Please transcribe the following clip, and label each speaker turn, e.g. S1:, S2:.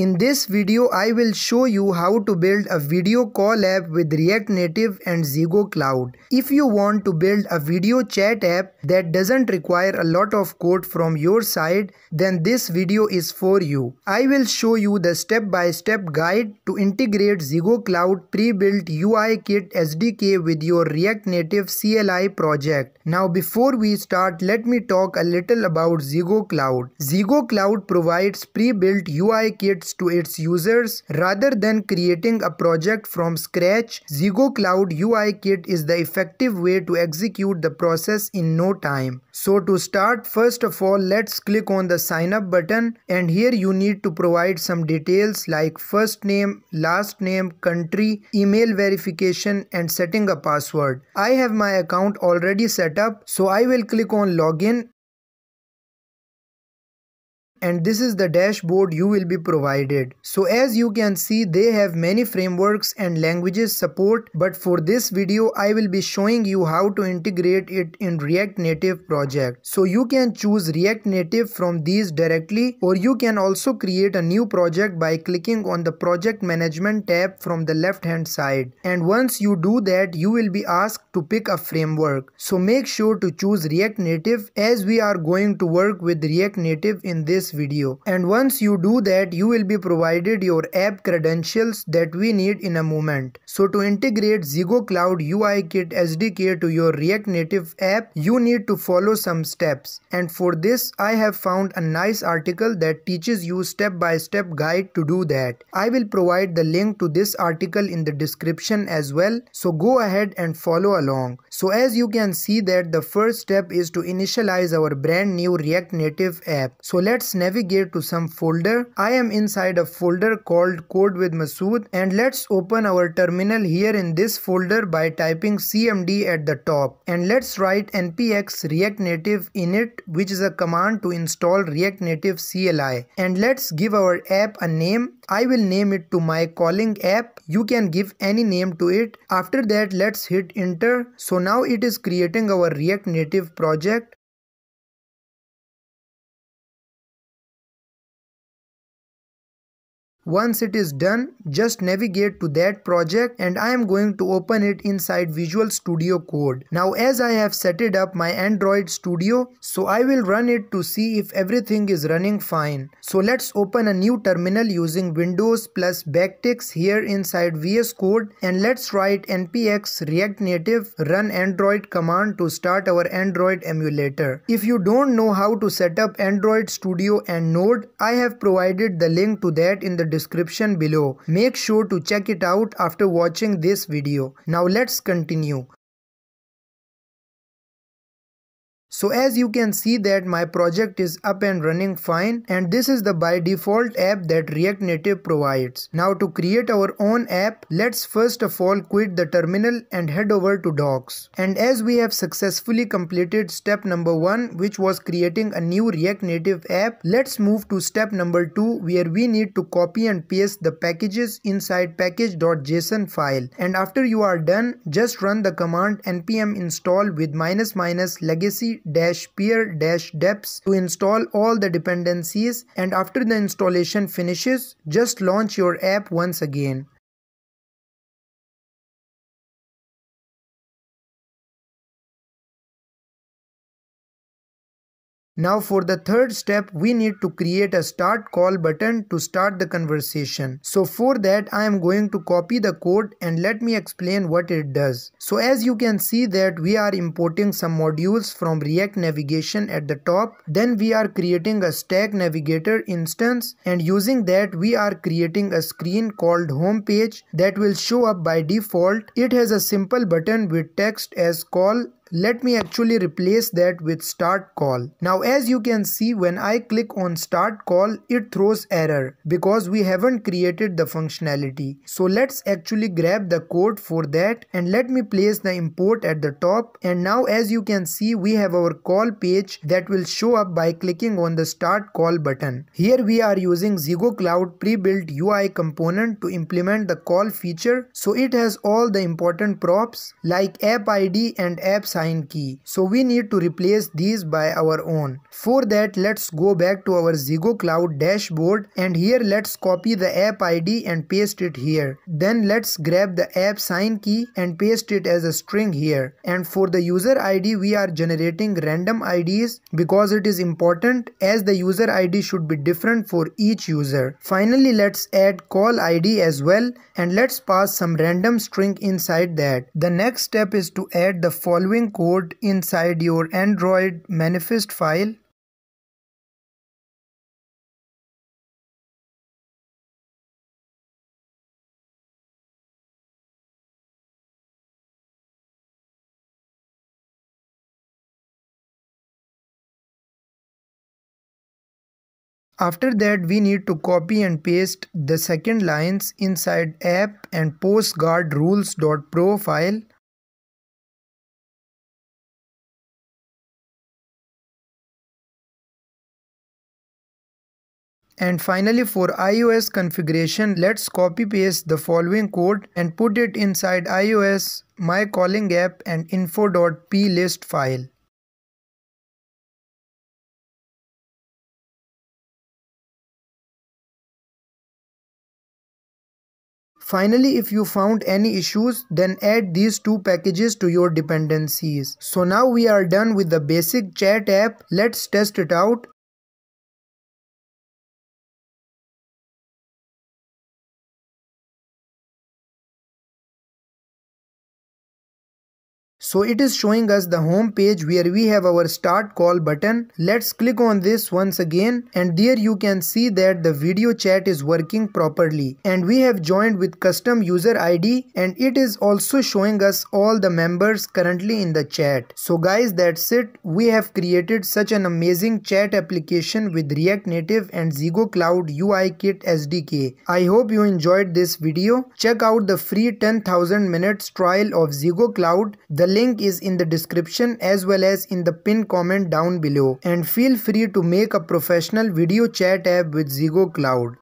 S1: In this video I will show you how to build a video call app with React Native and Zigo Cloud. If you want to build a video chat app that doesn't require a lot of code from your side then this video is for you. I will show you the step-by-step -step guide to integrate Zigo Cloud pre-built UI Kit SDK with your React Native CLI project. Now before we start let me talk a little about Zigo Cloud. Zigo Cloud provides pre-built UI kits to its users rather than creating a project from scratch. Zigo Cloud UI Kit is the effective way to execute the process in no time. So to start, first of all, let's click on the sign up button and here you need to provide some details like first name, last name, country, email verification and setting a password. I have my account already set up so I will click on login and this is the dashboard you will be provided. So as you can see they have many frameworks and languages support but for this video I will be showing you how to integrate it in React Native project. So you can choose React Native from these directly or you can also create a new project by clicking on the project management tab from the left hand side and once you do that you will be asked to pick a framework. So make sure to choose React Native as we are going to work with React Native in this video and once you do that you will be provided your app credentials that we need in a moment. So to integrate Zigo Cloud UI Kit SDK to your React Native app you need to follow some steps and for this I have found a nice article that teaches you step by step guide to do that. I will provide the link to this article in the description as well so go ahead and follow along. So as you can see that the first step is to initialize our brand new React Native app. So let's navigate to some folder. I am inside a folder called code with Masood and let's open our terminal here in this folder by typing cmd at the top and let's write npx react native init which is a command to install react native CLI and let's give our app a name. I will name it to my calling app. You can give any name to it. After that let's hit enter. So now it is creating our react native project Once it is done, just navigate to that project and I am going to open it inside Visual Studio Code. Now as I have set it up my Android Studio, so I will run it to see if everything is running fine. So let's open a new terminal using Windows plus backticks here inside VS Code and let's write npx react native run android command to start our android emulator. If you don't know how to set up Android Studio and Node, I have provided the link to that in the description below. Make sure to check it out after watching this video. Now let's continue. So as you can see that my project is up and running fine and this is the by default app that React Native provides. Now to create our own app, let's first of all quit the terminal and head over to docs. And as we have successfully completed step number 1 which was creating a new React Native app, let's move to step number 2 where we need to copy and paste the packages inside package.json file. And after you are done, just run the command npm install with minus minus legacy dash peer dash depths to install all the dependencies and after the installation finishes just launch your app once again. Now for the third step, we need to create a start call button to start the conversation. So for that, I am going to copy the code and let me explain what it does. So as you can see that we are importing some modules from React Navigation at the top. Then we are creating a Stack Navigator instance and using that we are creating a screen called home page that will show up by default. It has a simple button with text as call let me actually replace that with start call now as you can see when i click on start call it throws error because we haven't created the functionality so let's actually grab the code for that and let me place the import at the top and now as you can see we have our call page that will show up by clicking on the start call button here we are using zigo cloud pre-built ui component to implement the call feature so it has all the important props like app id and apps sign key. So we need to replace these by our own. For that let's go back to our Zigo cloud dashboard and here let's copy the app ID and paste it here. Then let's grab the app sign key and paste it as a string here. And for the user ID we are generating random IDs because it is important as the user ID should be different for each user. Finally let's add call ID as well and let's pass some random string inside that. The next step is to add the following running code inside your Android manifest file. After that we need to copy and paste the second lines inside app and postguard rules.pro file And finally for iOS configuration, let's copy paste the following code and put it inside iOS my calling app and info.plist file. Finally, if you found any issues, then add these two packages to your dependencies. So now we are done with the basic chat app. Let's test it out. So it is showing us the home page where we have our start call button. Let's click on this once again and there you can see that the video chat is working properly and we have joined with custom user ID and it is also showing us all the members currently in the chat. So guys that's it. We have created such an amazing chat application with React Native and Zigo Cloud UI Kit SDK. I hope you enjoyed this video. Check out the free 10,000 minutes trial of Zigo Cloud. The the link is in the description as well as in the pinned comment down below and feel free to make a professional video chat app with Zigo Cloud.